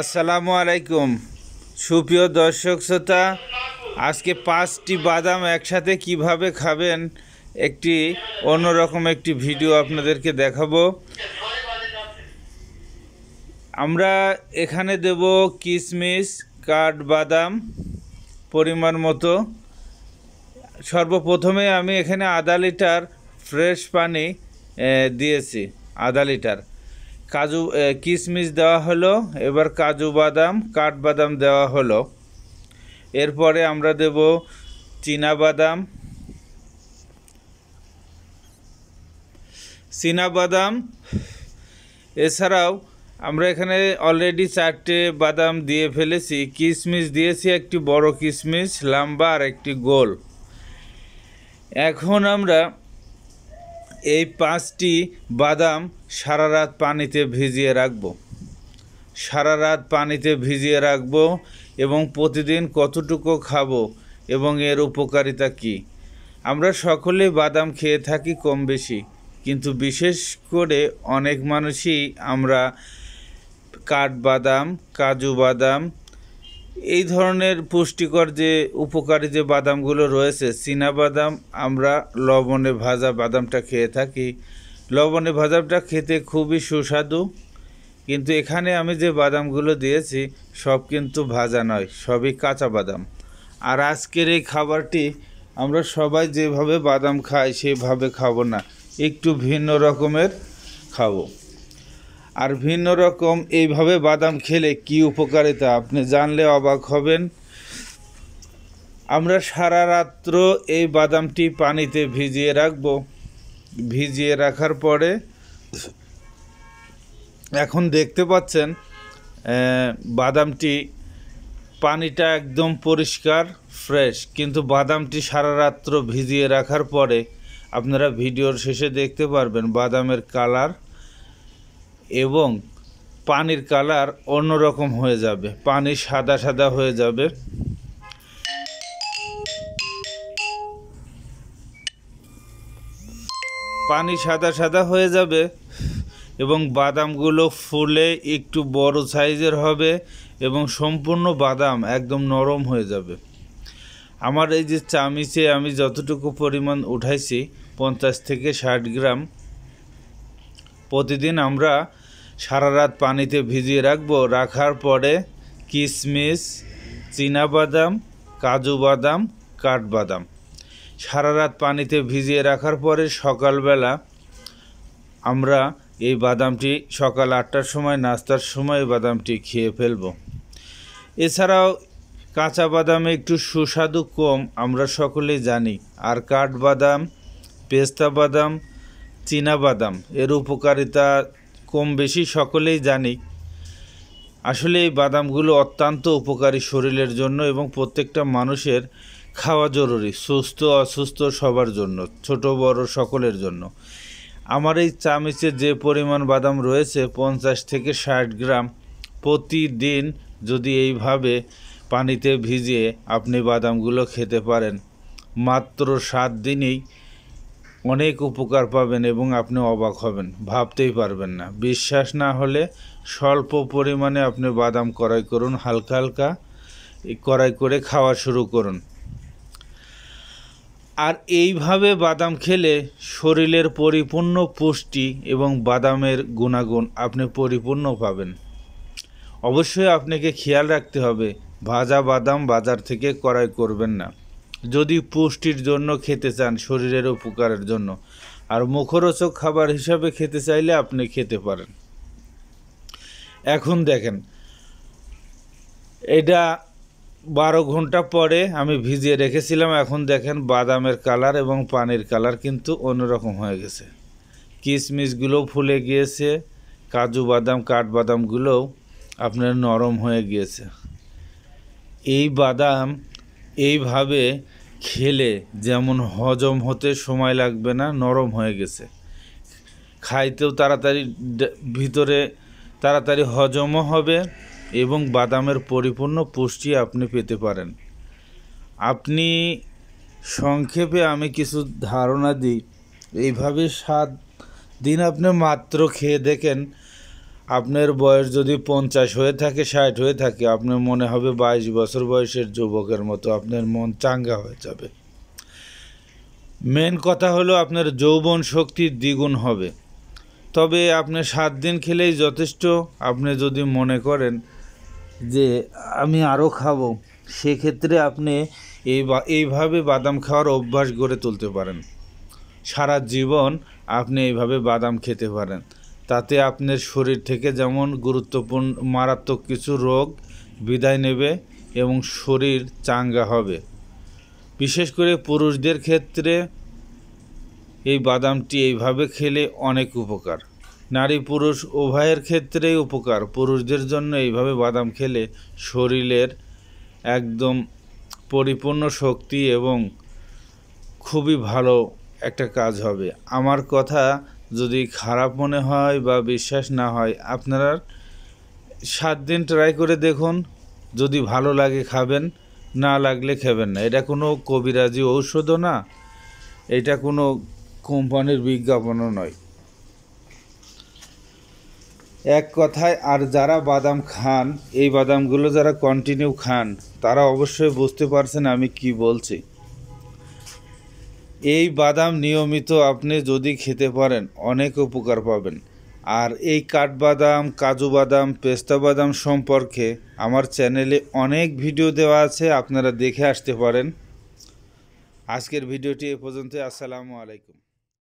আসসালামু আলাইকুম সুপ্রিয় দর্শক শ্রোতা আজকে পাঁচটি বাদাম একসাথে কিভাবে খাবেন একটি অন্যরকম একটি ভিডিও আপনাদেরকে দেখাবো আমরা এখানে দেব কিশমিশ কাঠ বাদাম পরিমাণ মতো সর্বপ্রথমে আমি এখানে আধা লিটার ফ্রেশ পানি দিয়েছি আধা লিটার কাজু কিশমিশ দেওয়া হলো এবার কাজু বাদাম কাঠবাদাম দেওয়া হলো এরপরে আমরা দেব বাদাম বাদাম এছাড়াও আমরা এখানে অলরেডি চারটে বাদাম দিয়ে ফেলেছি কিশমিশ দিয়েছি একটি বড় কিশমিশ লাম্বা আর একটি গোল এখন আমরা এই পাঁচটি বাদাম সারা রাত পানিতে ভিজিয়ে রাখব সারা রাত পানিতে ভিজিয়ে রাখব এবং প্রতিদিন কতটুকু খাব এবং এর উপকারিতা কি আমরা সকলে বাদাম খেয়ে থাকি কম বেশি কিন্তু বিশেষ করে অনেক মানুষই আমরা কাঠবাদাম কাজু বাদাম এই ধরনের পুষ্টিকর যে উপকারী যে বাদামগুলো রয়েছে বাদাম আমরা লবণে ভাজা বাদামটা খেয়ে থাকি লবণে ভাজাটা খেতে খুবই সুস্বাদু কিন্তু এখানে আমি যে বাদামগুলো দিয়েছি সব কিন্তু ভাজা নয় সবই কাঁচা বাদাম আর আজকের এই খাবারটি আমরা সবাই যেভাবে বাদাম খাই সেভাবে খাবো না একটু ভিন্ন রকমের খাবো আর ভিন্ন রকম এইভাবে বাদাম খেলে কি উপকারিতা আপনি জানলে অবাক হবেন আমরা সারা রাত্র এই বাদামটি পানিতে ভিজিয়ে রাখবো ভিজিয়ে রাখার পরে এখন দেখতে পাচ্ছেন বাদামটি পানিটা একদম পরিষ্কার ফ্রেশ কিন্তু বাদামটি সারা রাত্র ভিজিয়ে রাখার পরে আপনারা ভিডিওর শেষে দেখতে পারবেন বাদামের কালার এবং পানির কালার অন্যরকম হয়ে যাবে পানি সাদা সাদা হয়ে যাবে পানি সাদা সাদা হয়ে যাবে এবং বাদামগুলো ফুলে একটু বড় সাইজের হবে এবং সম্পূর্ণ বাদাম একদম নরম হয়ে যাবে আমার এই যে চামিচে আমি যতটুকু পরিমাণ উঠাইছি পঞ্চাশ থেকে ষাট গ্রাম প্রতিদিন আমরা সারা রাত পানিতে ভিজিয়ে রাখবো রাখার পরে কিশমিশ বাদাম কাজু বাদাম কাঠবাদাম সারা রাত পানিতে ভিজিয়ে রাখার পরে সকালবেলা আমরা এই বাদামটি সকাল আটটার সময় নাস্তার সময় বাদামটি খেয়ে ফেলব এছাড়াও কাঁচা বাদামে একটু সুস্বাদু কম আমরা সকলেই জানি আর কাঠ বাদাম পেস্তা বাদাম চীনা বাদাম এর উপকারিতা কম বেশি সকলেই জানি আসলে এই বাদামগুলো অত্যন্ত উপকারী শরীরের জন্য এবং প্রত্যেকটা মানুষের খাওয়া জরুরি সুস্থ অসুস্থ সবার জন্য ছোট বড় সকলের জন্য আমার এই চামিচে যে পরিমাণ বাদাম রয়েছে পঞ্চাশ থেকে ষাট গ্রাম প্রতিদিন যদি এইভাবে পানিতে ভিজিয়ে আপনি বাদামগুলো খেতে পারেন মাত্র সাত দিনেই অনেক উপকার পাবেন এবং আপনি অবাক হবেন ভাবতেই পারবেন না বিশ্বাস না হলে স্বল্প পরিমাণে আপনি বাদাম করাই করুন হালকা হালকা করাই করে খাওয়া শুরু করুন আর এইভাবে বাদাম খেলে শরীরের পরিপূর্ণ পুষ্টি এবং বাদামের গুণাগুণ আপনি পরিপূর্ণ পাবেন অবশ্যই আপনাকে খেয়াল রাখতে হবে ভাজা বাদাম বাজার থেকে ক্রয় করবেন না যদি পুষ্টির জন্য খেতে চান শরীরের উপকারের জন্য আর মুখরোচক খাবার হিসাবে খেতে চাইলে আপনি খেতে পারেন এখন দেখেন এটা বারো ঘন্টা পরে আমি ভিজিয়ে রেখেছিলাম এখন দেখেন বাদামের কালার এবং পানির কালার কিন্তু অন্যরকম হয়ে গেছে কিশমিশগুলো ফুলে গিয়েছে কাজু বাদাম কাঠবাদামগুলোও আপনার নরম হয়ে গিয়েছে এই বাদাম এইভাবে খেলে যেমন হজম হতে সময় লাগবে না নরম হয়ে গেছে খাইতেও তাড়াতাড়ি ভিতরে তাড়াতাড়ি হজমও হবে এবং বাদামের পরিপূর্ণ পুষ্টি আপনি পেতে পারেন আপনি সংক্ষেপে আমি কিছু ধারণা দিই এইভাবে সাত দিন আপনি মাত্র খেয়ে দেখেন আপনার বয়স যদি পঞ্চাশ হয়ে থাকে ষাট হয়ে থাকে আপনার মনে হবে বাইশ বছর বয়সের যুবকের মতো আপনার মন চাঙ্গা হয়ে যাবে মেন কথা হলো আপনার যৌবন শক্তি দ্বিগুণ হবে তবে আপনি সাত দিন খেলেই যথেষ্ট আপনি যদি মনে করেন যে আমি আরও খাবো সেক্ষেত্রে আপনি এই এইভাবে বাদাম খাওয়ার অভ্যাস গড়ে তুলতে পারেন সারা জীবন আপনি এইভাবে বাদাম খেতে পারেন তাতে আপনার শরীর থেকে যেমন গুরুত্বপূর্ণ মারাত্মক কিছু রোগ বিদায় নেবে এবং শরীর চাঙ্গা হবে বিশেষ করে পুরুষদের ক্ষেত্রে এই বাদামটি এইভাবে খেলে অনেক উপকার নারী পুরুষ উভয়ের ক্ষেত্রেই উপকার পুরুষদের জন্য এইভাবে বাদাম খেলে শরীরের একদম পরিপূর্ণ শক্তি এবং খুবই ভালো একটা কাজ হবে আমার কথা যদি খারাপ মনে হয় বা বিশ্বাস না হয় আপনারা সাত দিন ট্রাই করে দেখুন যদি ভালো লাগে খাবেন না লাগলে খাবেন না এটা কোনো কবিরাজি ঔষধও না এটা কোনো কোম্পানির বিজ্ঞাপনও নয় এক কথায় আর যারা বাদাম খান এই বাদামগুলো যারা কন্টিনিউ খান তারা অবশ্যই বুঝতে পারছেন আমি কি বলছি এই বাদাম নিয়মিত আপনি যদি খেতে পারেন অনেক উপকার পাবেন আর এই কাঠবাদাম কাজু বাদাম পেস্তা বাদাম সম্পর্কে আমার চ্যানেলে অনেক ভিডিও দেওয়া আছে আপনারা দেখে আসতে পারেন আজকের ভিডিওটি এ পর্যন্ত আসসালামু আলাইকুম